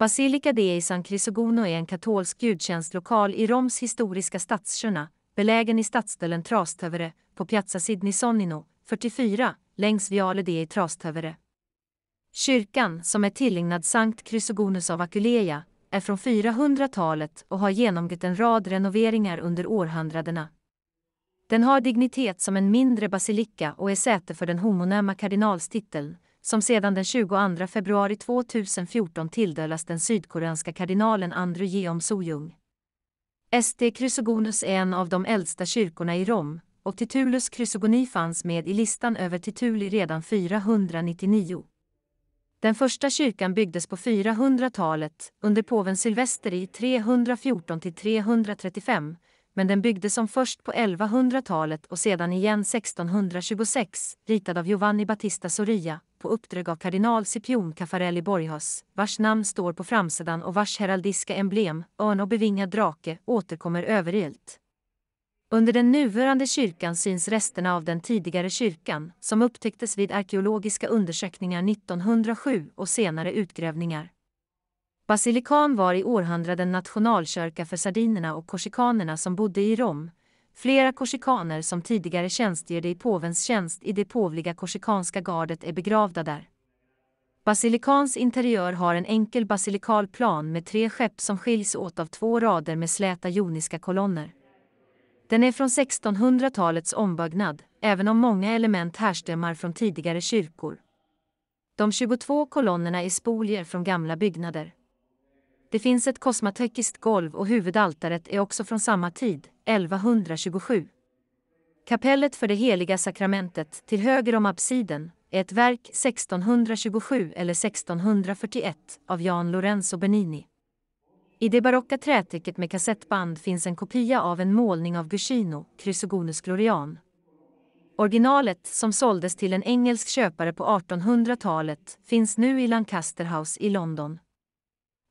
Basilica dei San Crisogono är en katolsk gudstjänstlokal i Roms historiska stadskärna, belägen i stadsdelen Trastövere på Piazza Sidney Sidnisonino, 44, längs Viale dei Trastövere. Kyrkan, som är tillägnad Sankt Chrysogonus av Aquileia, är från 400-talet och har genomgått en rad renoveringar under århundradena. Den har dignitet som en mindre basilika och är säte för den homonäma kardinalstiteln, som sedan den 22 februari 2014 tilldelas den sydkoreanska kardinalen Andrew Jeom Soo-jung. SD Chrysogonus är en av de äldsta kyrkorna i Rom och Titulus Chrysogoni fanns med i listan över tituli redan 499. Den första kyrkan byggdes på 400-talet under påven Sylvester i 314-335 men den byggdes som först på 1100-talet och sedan igen 1626, ritad av Giovanni Battista Soria på uppdrag av kardinal Scipion Caffarelli Borghas, vars namn står på framsidan och vars heraldiska emblem, örn och bevingad drake, återkommer överallt. Under den nuvarande kyrkan syns resterna av den tidigare kyrkan, som upptäcktes vid arkeologiska undersökningar 1907 och senare utgrävningar. Basilikan var i århundraden nationalkyrka för sardinerna och korsikanerna som bodde i Rom, Flera korsikaner som tidigare tjänstgjorde i påvens tjänst i det påvliga korsikanska gardet är begravda där. Basilikans interiör har en enkel basilikal plan med tre skepp som skiljs åt av två rader med släta joniska kolonner. Den är från 1600-talets ombyggnad, även om många element härstammar från tidigare kyrkor. De 22 kolonnerna är spolier från gamla byggnader. Det finns ett kosmatekiskt golv och huvudaltaret är också från samma tid, 1127. Kapellet för det heliga sakramentet till höger om absiden är ett verk 1627 eller 1641 av Jan Lorenzo Benini. I det barocka trätäcket med kassettband finns en kopia av en målning av Guccino, Chrysogonus glorian. Originalet, som såldes till en engelsk köpare på 1800-talet, finns nu i Lancaster House i London.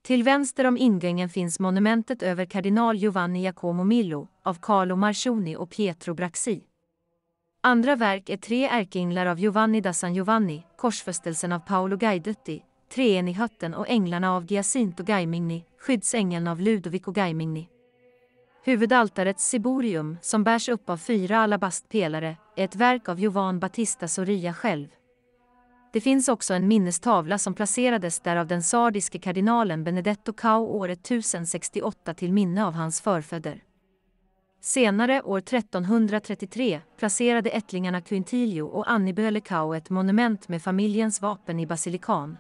Till vänster om ingången finns monumentet över kardinal Giovanni Giacomo Millo av Carlo Marcioni och Pietro Braxi. Andra verk är tre ärkeänglar av Giovanni da San Giovanni, korsfästelsen av Paolo Gaidutti, Treenihötten och Änglarna av Giacinto Gaimigni, skyddsängeln av Ludovico Gaimigni. Huvudaltarets ciborium, som bärs upp av fyra alabastpelare, är ett verk av Jovan Battista Soria själv. Det finns också en minnestavla som placerades där av den sardiske kardinalen Benedetto Cao året 1068 till minne av hans förfäder. Senare, år 1333, placerade ättlingarna Quintilio och Anniböle Cao ett monument med familjens vapen i basilikan.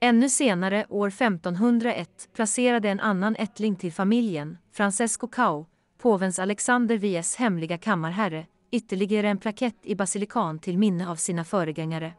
Ännu senare, år 1501, placerade en annan ättling till familjen, Francesco Cao, påvens Alexander Vies hemliga kammarherre, ytterligare en plakett i basilikan till minne av sina föregångare.